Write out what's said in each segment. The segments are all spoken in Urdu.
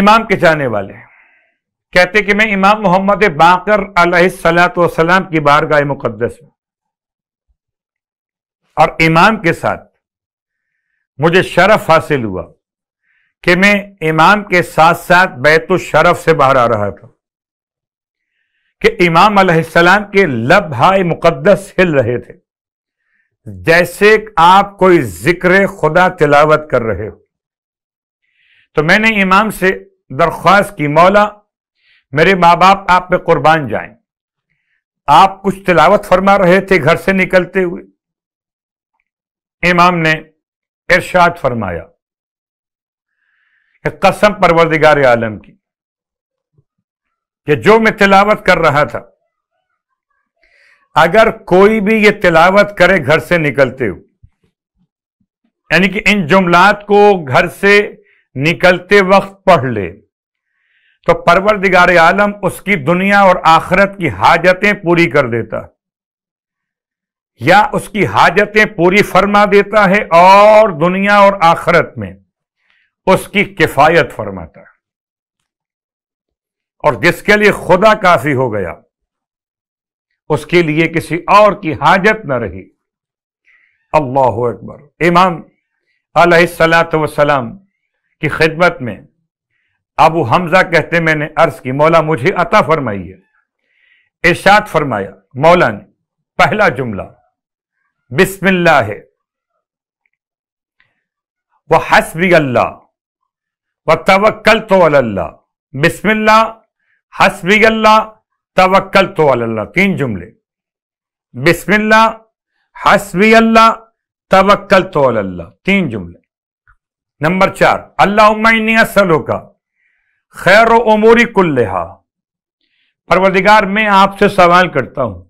امام کے جانے والے کہتے کہ میں امام محمد باقر علیہ السلام کی بارگاہ مقدس ہوں اور امام کے ساتھ مجھے شرف حاصل ہوا کہ میں امام کے ساتھ ساتھ بیت الشرف سے باہر آ رہا تھا کہ امام علیہ السلام کے لب ہائے مقدس ہل رہے تھے جیسے آپ کوئی ذکر خدا تلاوت کر رہے ہو تو میں نے امام سے درخواست کی مولا میرے ماں باپ آپ پہ قربان جائیں آپ کچھ تلاوت فرما رہے تھے گھر سے نکلتے ہوئے امام نے ارشاد فرمایا کہ قسم پروردگار عالم کی کہ جو میں تلاوت کر رہا تھا اگر کوئی بھی یہ تلاوت کرے گھر سے نکلتے ہوئے یعنی کہ ان جملات کو گھر سے نکلتے وقت پڑھ لے تو پروردگار عالم اس کی دنیا اور آخرت کی حاجتیں پوری کر دیتا یا اس کی حاجتیں پوری فرما دیتا ہے اور دنیا اور آخرت میں اس کی کفایت فرماتا اور جس کے لیے خدا کافی ہو گیا اس کے لیے کسی اور کی حاجت نہ رہی اللہ اکبر امام علیہ سلاۃ وسلام کی خدمت میں ابو حمزہ کہتے میں نے عرض کی مولا مجھے عطا فرمائی ہے ارشاد فرمایا مولا نے پہلا جملہ بسم اللہ ہے اللہ توکل تو اللہ بسم اللہ حسبی اللہ توکل تو اللہ تین جملے بسم اللہ حسبی اللہ توکل تو اللہ تین جملے نمبر چار اللہ عمینوں کا خیر و اموری کل پروردگار میں آپ سے سوال کرتا ہوں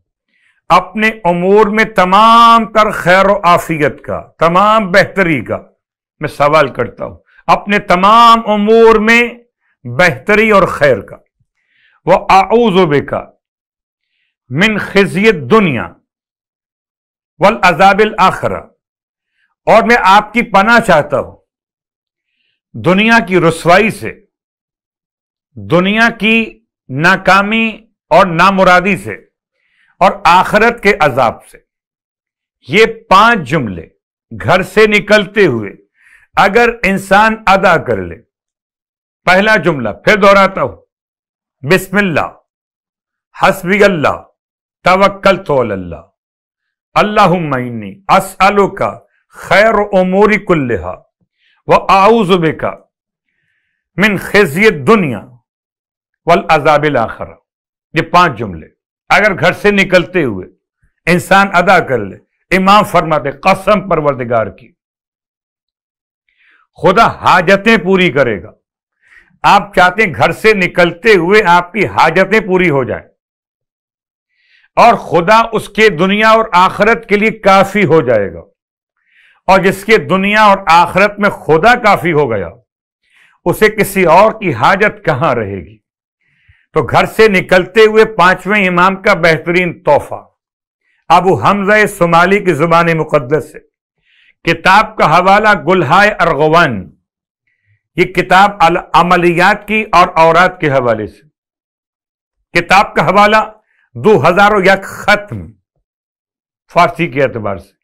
اپنے امور میں تمام تر خیر و آفیت کا تمام بہتری کا میں سوال کرتا ہوں اپنے تمام امور میں بہتری اور خیر کا وہ من خزیت دنیا والعذاب الاخرہ اور میں آپ کی پناہ چاہتا ہوں دنیا کی رسوائی سے دنیا کی ناکامی اور نامرادی سے اور آخرت کے عذاب سے یہ پانچ جملے گھر سے نکلتے ہوئے اگر انسان ادا کر لے پہلا جملہ پھر دہراتا ہوں بسم اللہ حسبی اللہ توکل تو اللہ اس کا خیر اموری کلحا آؤز کا من خیزیت دنیا یہ پانچ جملے اگر گھر سے نکلتے ہوئے انسان ادا کر لے امام فرماتے قسم پروردگار کی خدا حاجتیں پوری کرے گا آپ چاہتے ہیں گھر سے نکلتے ہوئے آپ کی حاجتیں پوری ہو جائیں اور خدا اس کے دنیا اور آخرت کے لیے کافی ہو جائے گا اور جس کے دنیا اور آخرت میں خدا کافی ہو گیا اسے کسی اور کی حاجت کہاں رہے گی تو گھر سے نکلتے ہوئے پانچویں امام کا بہترین تحفہ ابو حمزہ سمالی کی زبان مقدس ہے کتاب کا حوالہ گلہائے ارغوان یہ کتاب عملیات کی اور عورات کے حوالے سے کتاب کا حوالہ دو ہزار و یک ختم فارسی کے اعتبار سے